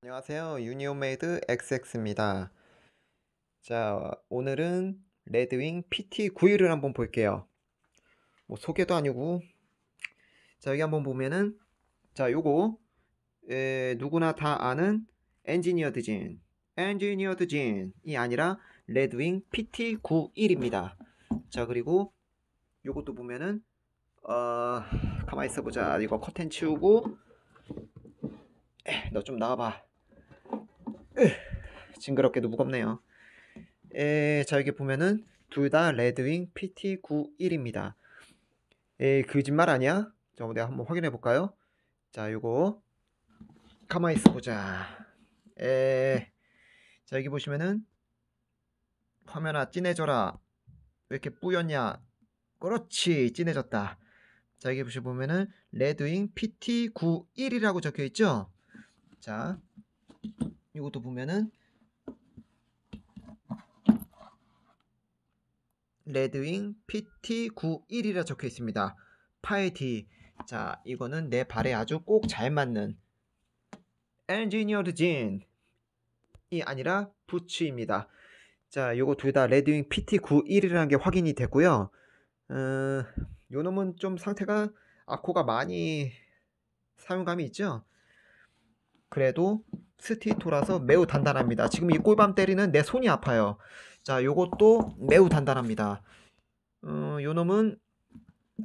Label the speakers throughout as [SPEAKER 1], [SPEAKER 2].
[SPEAKER 1] 안녕하세요 유니온메이드 XX입니다 자 오늘은 레드윙 PT91을 한번 볼게요 뭐 소개도 아니고 자 여기 한번 보면은 자 요거 에, 누구나 다 아는 엔지니어드 진 엔지니어드 진이 아니라 레드윙 PT91입니다 자 그리고 요것도 보면은 어 가만히 있어보자 이거 커튼 치우고 너 좀 나와봐 징그럽게도 무겁네요. 에, 자 여기 보면은 둘 다 레드윙 PT91입니다. 에 거짓말 아니야? 자 내가 한번 확인해 볼까요? 자 요거 가만히 있어 보자. 에, 자 여기 보시면은 화면아 진해져라. 왜 이렇게 뿌였냐? 그렇지 진해졌다. 자 여기 보시면은 레드윙 PT91이라고 적혀 있죠? 자 이것도 보면은 레드윙 PT91이라 적혀 있습니다. 파이 티 자, 이거는 내 발에 아주 꼭 잘 맞는 엔지니어드 진이 아니라 부츠입니다. 자, 요거 둘 다 레드윙 PT91이라는 게 확인이 됐고요. 음, 요 놈은 좀 상태가 아코가 많이 사용감이 있죠. 그래도 스티토라서 매우 단단합니다. 지금 이꿀밤 때리는 내 손이 아파요. 자, 요것도 매우 단단합니다. 음, 요 놈은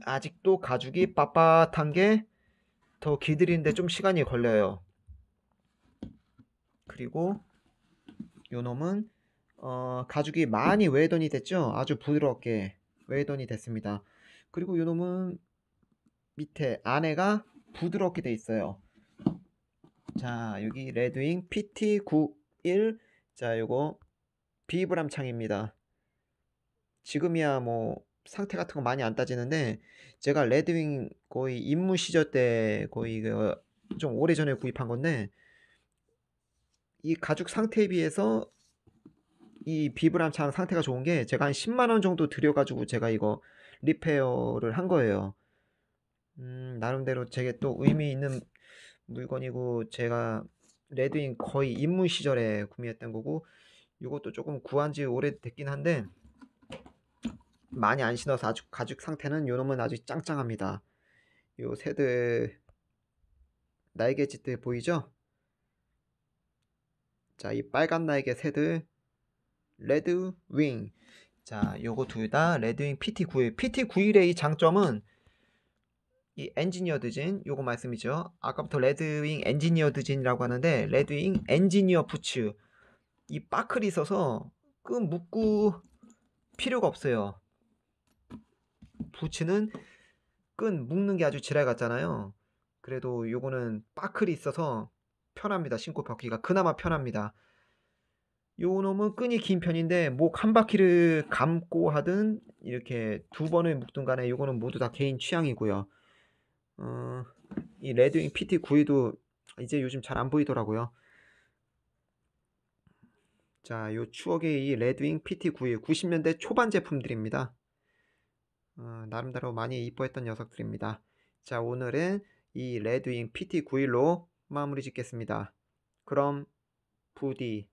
[SPEAKER 1] 아직도 가죽이 빳빳한 게더 길들이는데 좀 시간이 걸려요. 그리고 요 놈은 어, 가죽이 많이 웨이던이 됐죠? 아주 부드럽게 웨이던이 됐습니다. 그리고 요 놈은 밑에 안에가 부드럽게 돼 있어요. 자, 여기 레드윙 PT91. 자, 요거 비브람 창입니다. 지금이야 뭐 상태 같은 거 많이 안 따지는데 제가 레드윙 거의 임무 시절 때 거의 그 좀 오래전에 구입한 건데 이 가죽 상태에 비해서 이 비브람 창 상태가 좋은 게 제가 한 10만 원 정도 들여 가지고 제가 이거 리페어를 한 거예요. 음, 나름대로 제게 또 의미 있는 물건이고 제가 레드인 거의 입문 시절에 구매했던 거고 이것도 조금 구한 지 오래됐긴 한데 많이 안 신어서 아직 가죽 상태는 요놈은 아주 짱짱합니다. 요새드 날개 짓들 보이죠? 자, 이 빨간 날개 새드 레드 윙. 자, 요거 둘 다 레드윙 PT91. PT91의 이 장점은 이 엔지니어 드진 요거 말씀이죠. 아까부터 레드윙 엔지니어 드진이라고 하는데 레드윙 엔지니어 부츠 이 빠클이 있어서 그 묶고 필요가 없어요. 부츠는 끈 묶는 게 아주 지랄 같잖아요. 그래도 요거는 빠클이 있어서 편합니다. 신고 벗기가 그나마 편합니다. 요 놈은 끈이 긴 편인데 목 한 바퀴를 감고 하든 이렇게 두 번을 묶든 간에 요거는 모두 다 개인 취향이고요. 어, 이 레드윙 PT92도 이제 요즘 잘 안 보이더라고요. 자, 요 추억의 이 레드윙 PT92 90년대 초반 제품들입니다. 어, 나름대로 많이 이뻐했던 녀석들입니다. 자, 오늘은 이 레드윙 PT91로 마무리 짓겠습니다. 그럼 부디